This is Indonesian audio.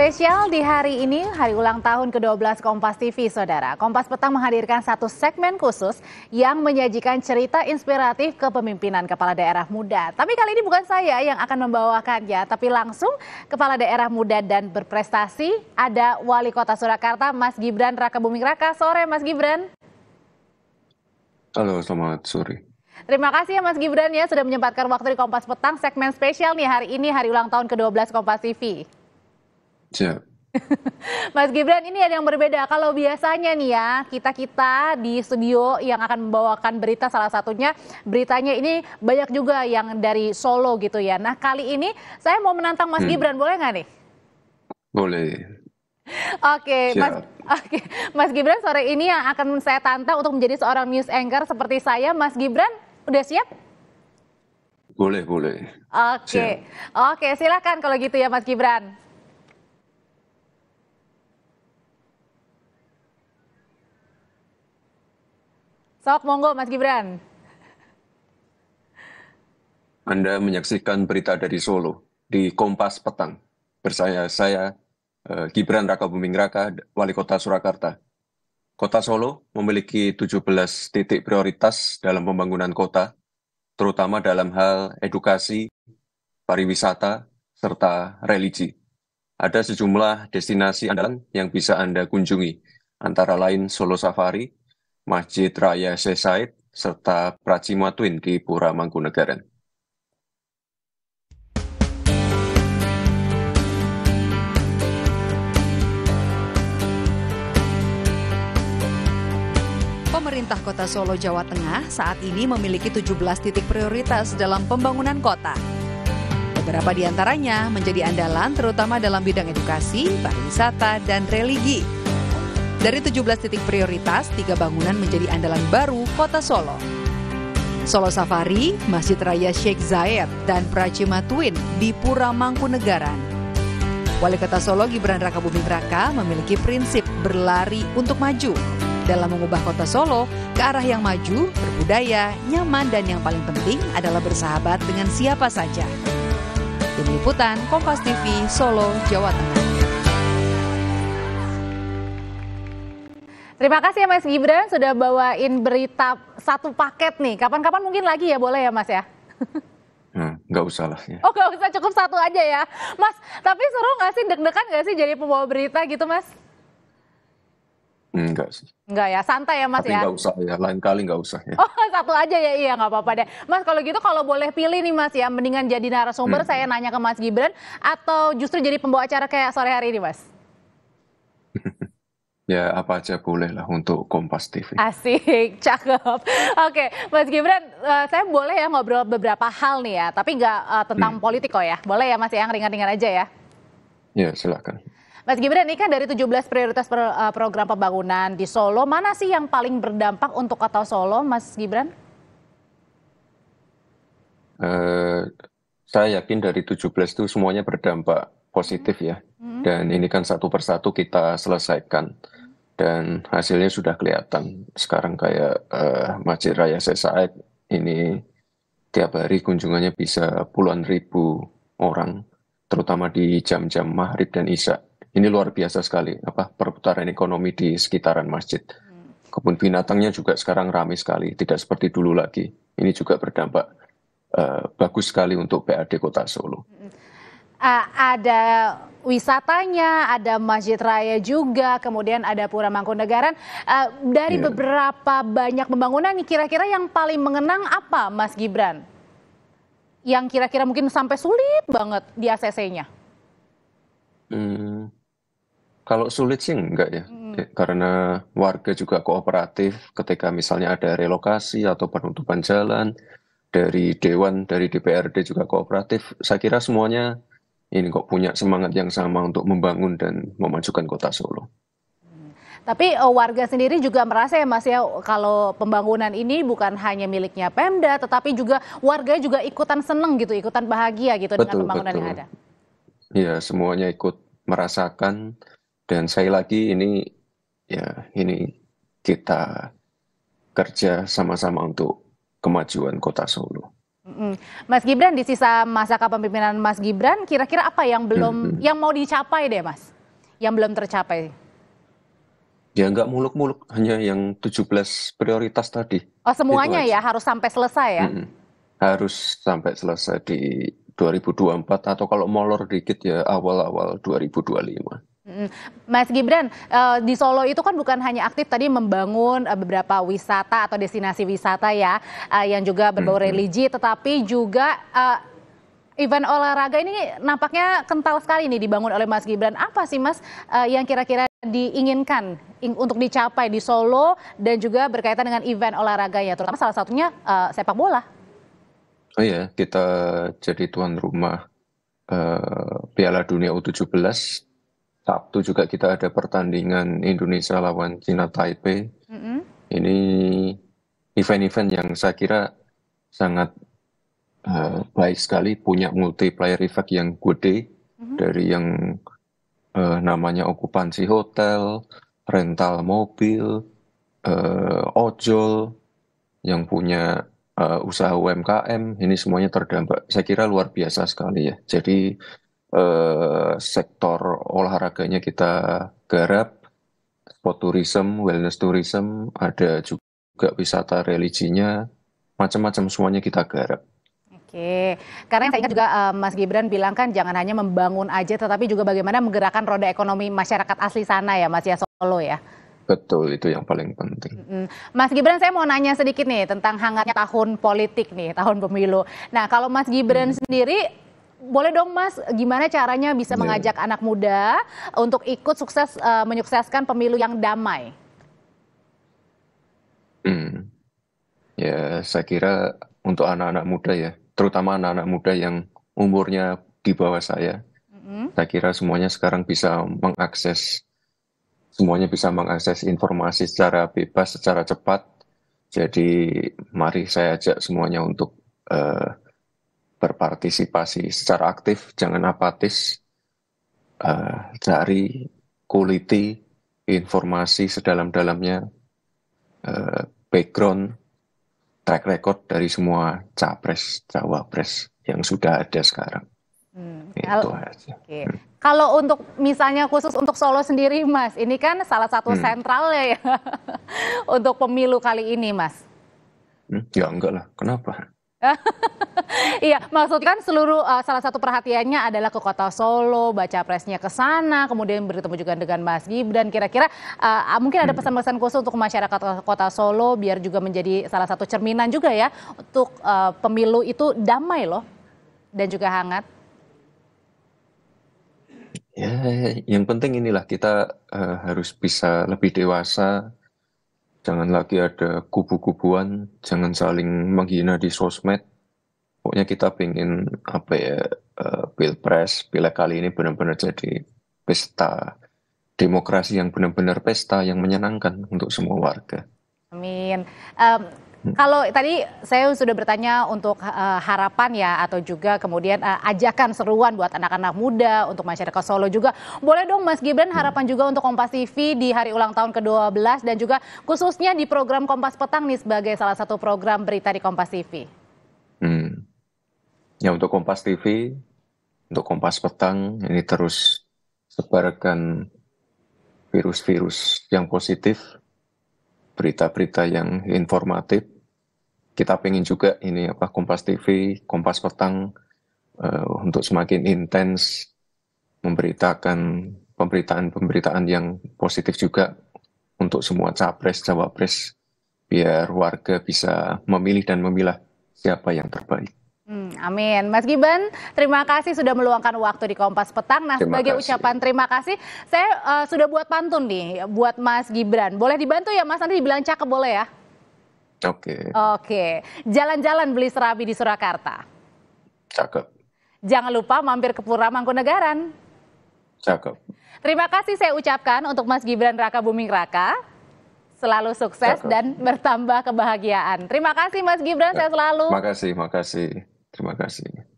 Spesial di hari ini, hari ulang tahun ke-12 Kompas TV, Saudara. Kompas Petang menghadirkan satu segmen khusus yang menyajikan cerita inspiratif kepemimpinan Kepala Daerah Muda. Tapi kali ini bukan saya yang akan membawakannya, tapi langsung Kepala Daerah Muda dan berprestasi ada Wali Kota Surakarta, Mas Gibran Raka Buming Raka. Sore, Mas Gibran. Halo, selamat sore. Terima kasih ya Mas Gibran ya sudah menyempatkan waktu di Kompas Petang segmen spesial nih hari ini hari ulang tahun ke-12 Kompas TV. Ya. Siap. Mas Gibran, ini ada yang berbeda. Kalau biasanya nih ya, kita-kita di studio yang akan membawakan berita salah satunya, beritanya ini banyak juga yang dari Solo gitu ya. Nah, kali ini saya mau menantang Mas hmm. Gibran, boleh nggak nih? Boleh. Oke, okay, Mas Oke, okay. Mas Gibran sore ini yang akan saya tantang untuk menjadi seorang news anchor seperti saya. Mas Gibran, udah siap? Boleh, boleh. Oke. Okay. Oke, silakan kalau gitu ya Mas Gibran. Sok, monggo Mas Gibran. Anda menyaksikan berita dari Solo di Kompas Petang. Bersaya saya, eh, Gibran Raka Buming Raka, Wali Kota Surakarta. Kota Solo memiliki 17 titik prioritas dalam pembangunan kota, terutama dalam hal edukasi, pariwisata, serta religi. Ada sejumlah destinasi andalan yang bisa Anda kunjungi, antara lain Solo Safari, Masjid Raya Sesaid, serta Pracima Twin di Pura Mangkunegaran. Pemerintah Kota Solo, Jawa Tengah saat ini memiliki 17 titik prioritas dalam pembangunan kota. Beberapa di antaranya menjadi andalan terutama dalam bidang edukasi, pariwisata, dan religi dari 17 titik prioritas, tiga bangunan menjadi andalan baru kota Solo. Solo Safari, Masjid Raya Sheikh Zayed, dan Pracima Twin di Pura Mangkunegaran. Wali Kota Solo Gibran Raka Buming Raka memiliki prinsip berlari untuk maju dalam mengubah kota Solo ke arah yang maju, berbudaya, nyaman, dan yang paling penting adalah bersahabat dengan siapa saja. Tim Liputan, Kompas TV, Solo, Jawa Tengah. Terima kasih ya Mas Gibran sudah bawain berita satu paket nih. Kapan-kapan mungkin lagi ya boleh ya Mas ya? Nah, nggak usah lah. Ya. Oh nggak usah, cukup satu aja ya. Mas, tapi seru nggak sih deg-degan nggak sih jadi pembawa berita gitu Mas? Enggak sih. Enggak ya, santai ya Mas tapi ya? Enggak usah ya, lain kali enggak usah ya. Oh satu aja ya, iya enggak apa-apa deh. Mas kalau gitu kalau boleh pilih nih Mas ya, mendingan jadi narasumber hmm. saya nanya ke Mas Gibran atau justru jadi pembawa acara kayak sore hari ini Mas? Ya apa aja boleh lah untuk Kompas TV. Asik, cakep. Oke, Mas Gibran, uh, saya boleh ya ngobrol beberapa hal nih ya, tapi nggak uh, tentang hmm. politik kok ya. Boleh ya Mas, yang ringan-ringan aja ya. Ya, silakan. Mas Gibran, ini kan dari 17 prioritas pro, uh, eh, program pembangunan di Solo, mana sih yang paling berdampak untuk kota Solo, Mas Gibran? Uh, saya yakin dari 17 itu semuanya berdampak positif hmm. ya dan ini kan satu persatu kita selesaikan. Dan hasilnya sudah kelihatan. Sekarang kayak uh, Masjid Raya Sesaat ini tiap hari kunjungannya bisa puluhan ribu orang, terutama di jam-jam maghrib dan isya. Ini luar biasa sekali, apa perputaran ekonomi di sekitaran masjid. Hmm. Kebun binatangnya juga sekarang ramai sekali, tidak seperti dulu lagi. Ini juga berdampak uh, bagus sekali untuk PAD Kota Solo. Uh, ada wisatanya, ada Masjid Raya juga, kemudian ada Pura Mangkunegaran. Uh, eh, dari yeah. beberapa banyak pembangunan kira-kira yang paling mengenang apa Mas Gibran? Yang kira-kira mungkin sampai sulit banget di ACC-nya? Hmm, kalau sulit sih enggak ya. Hmm. Eh, karena warga juga kooperatif ketika misalnya ada relokasi atau penutupan jalan dari dewan dari DPRD juga kooperatif. Saya kira semuanya ini kok punya semangat yang sama untuk membangun dan memajukan kota Solo. Tapi eh, warga sendiri juga merasa ya Mas ya kalau pembangunan ini bukan hanya miliknya Pemda tetapi juga warga juga ikutan seneng gitu, ikutan bahagia gitu betul, dengan pembangunan betul. yang ada. Iya, semuanya ikut merasakan dan saya lagi ini ya ini kita kerja sama-sama untuk kemajuan kota Solo. Mas Gibran di sisa masa kepemimpinan Mas Gibran, kira-kira apa yang belum, yang mau dicapai deh Mas, yang belum tercapai? Ya nggak muluk-muluk, hanya yang 17 prioritas tadi. Oh semuanya ya harus sampai selesai ya? Mm -mm. Harus sampai selesai di 2024 atau kalau molor dikit ya awal-awal 2025. Mas Gibran, eh, di Solo itu kan bukan hanya aktif tadi membangun eh, beberapa wisata atau destinasi wisata ya, eh, yang juga berbau religi, tetapi juga event olahraga ini nampaknya kental sekali nih dibangun oleh Mas Gibran. Apa sih Mas yang kira-kira diinginkan untuk dicapai di Solo dan juga berkaitan dengan event olahraganya, terutama salah satunya sepak bola? Oh iya, kita jadi tuan rumah Piala Dunia U17 Sabtu juga kita ada pertandingan Indonesia lawan Cina Taipei. Mm-hmm. Ini event-event yang saya kira sangat uh, baik sekali, punya multiplier effect yang gede mm-hmm. dari yang uh, namanya okupansi hotel, rental mobil, uh, ojol, yang punya uh, usaha UMKM, ini semuanya terdampak. Saya kira luar biasa sekali ya. Jadi Eh, sektor olahraganya kita garap, sport tourism, wellness tourism, ada juga wisata religinya, macam-macam semuanya kita garap. Oke, karena yang saya ingat juga uh, Mas Gibran bilang kan jangan hanya membangun aja, tetapi juga bagaimana menggerakkan roda ekonomi masyarakat asli sana ya, Mas ya Solo ya. Betul, itu yang paling penting. Mas Gibran, saya mau nanya sedikit nih tentang hangatnya tahun politik nih, tahun pemilu. Nah, kalau Mas Gibran hmm. sendiri boleh dong Mas, gimana caranya bisa yeah. mengajak anak muda untuk ikut sukses uh, menyukseskan pemilu yang damai? Hmm. Ya, saya kira untuk anak-anak muda ya, terutama anak-anak muda yang umurnya di bawah saya, saya kira semuanya sekarang bisa mengakses, semuanya bisa mengakses informasi secara bebas, secara cepat. Jadi mari saya ajak semuanya untuk uh, berpartisipasi secara aktif, jangan apatis uh, eh, dari kuliti informasi sedalam-dalamnya uh, background track record dari semua capres cawapres yang sudah ada sekarang. Hmm. Itu aja. Okay. Kalau untuk misalnya khusus untuk Solo sendiri, Mas, ini kan salah satu hmm. sentralnya ya untuk pemilu kali ini, Mas. Hmm, ya enggak lah, kenapa? iya, maksud kan seluruh uh, salah satu perhatiannya adalah ke kota Solo, baca presnya ke sana, kemudian bertemu juga dengan Mas Gibran. Kira-kira uh, mungkin ada hmm. pesan-pesan khusus untuk masyarakat kota Solo biar juga menjadi salah satu cerminan juga ya untuk uh, pemilu itu damai loh dan juga hangat. Ya, yang penting inilah kita uh, harus bisa lebih dewasa. Jangan lagi ada kubu-kubuan, jangan saling menghina di sosmed pokoknya kita ingin apa ya eh, pilpres pilek kali ini benar-benar jadi pesta demokrasi yang benar-benar pesta yang menyenangkan untuk semua warga. Amin. Um, kalau tadi saya sudah bertanya untuk uh, harapan ya atau juga kemudian uh, ajakan seruan buat anak-anak muda untuk masyarakat Solo juga. Boleh dong Mas Gibran hmm. harapan juga untuk Kompas TV di hari ulang tahun ke-12 dan juga khususnya di program Kompas Petang nih sebagai salah satu program berita di Kompas TV. Ya untuk Kompas TV, untuk Kompas Petang ini terus sebarkan virus-virus yang positif, berita-berita yang informatif. Kita pengen juga ini apa Kompas TV, Kompas Petang uh, untuk semakin intens memberitakan pemberitaan-pemberitaan yang positif juga untuk semua capres, cawapres, biar warga bisa memilih dan memilah siapa yang terbaik. Hmm, amin. Mas Giban, terima kasih sudah meluangkan waktu di Kompas Petang. Nah, terima sebagai kasih. ucapan terima kasih, saya uh, sudah buat pantun nih buat Mas Gibran. Boleh dibantu ya Mas, nanti dibilang cakep boleh ya? Oke. Okay. Oke. Okay. Jalan-jalan beli serabi di Surakarta. Cakep. Jangan lupa mampir ke Pura Mangkunegaran. Cakep. Terima kasih saya ucapkan untuk Mas Gibran Raka Buming Raka selalu sukses Cakep. dan bertambah kebahagiaan. Terima kasih Mas Gibran, saya selalu. Makasih, makasih. Terima kasih.